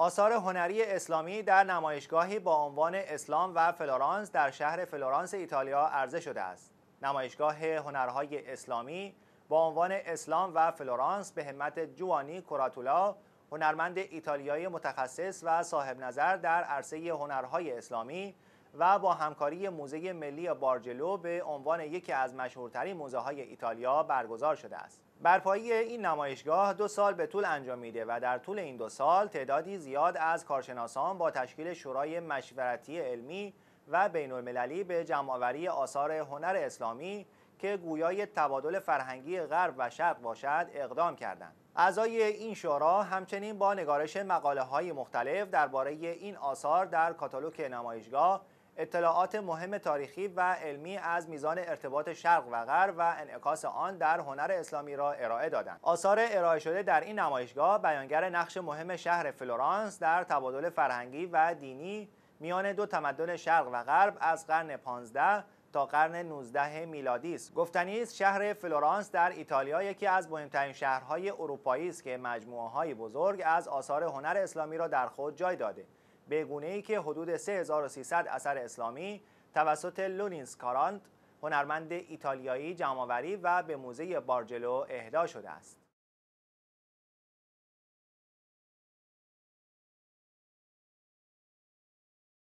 آثار هنری اسلامی در نمایشگاهی با عنوان اسلام و فلورانس در شهر فلورانس ایتالیا عرضه شده است. نمایشگاه هنرهای اسلامی با عنوان اسلام و فلورانس به همت جوانی کوراتولا هنرمند ایتالیایی متخصص و صاحب نظر در عرصه هنرهای اسلامی و با همکاری موزه ملی بارجلو به عنوان یکی از مشهورترین موزه های ایتالیا برگزار شده است. برپایی این نمایشگاه دو سال به طول انجام میده و در طول این دو سال تعدادی زیاد از کارشناسان با تشکیل شورای مشورتی علمی و بین المللی به جمعآوری آثار هنر اسلامی که گویای تبادل فرهنگی غرب و شرق باشد اقدام کردند. اعضای این شورا همچنین با نگارش مقاله های مختلف درباره این آثار در کاتالوگ نمایشگاه اطلاعات مهم تاریخی و علمی از میزان ارتباط شرق و غرب و انعکاس آن در هنر اسلامی را ارائه دادند. آثار ارائه شده در این نمایشگاه بیانگر نقش مهم شهر فلورانس در تبادل فرهنگی و دینی میان دو تمدن شرق و غرب از قرن 15 تا قرن 19 میلادی است گفتنی است شهر فلورانس در ایتالیا یکی از مهمترین شهرهای اروپایی است که مجموعه های بزرگ از آثار هنر اسلامی را در خود جای داده به ای که حدود 3300 اثر اسلامی توسط لونینس کارانت هنرمند ایتالیایی جمعآوری و به موزه بارجلو اهدا شده است.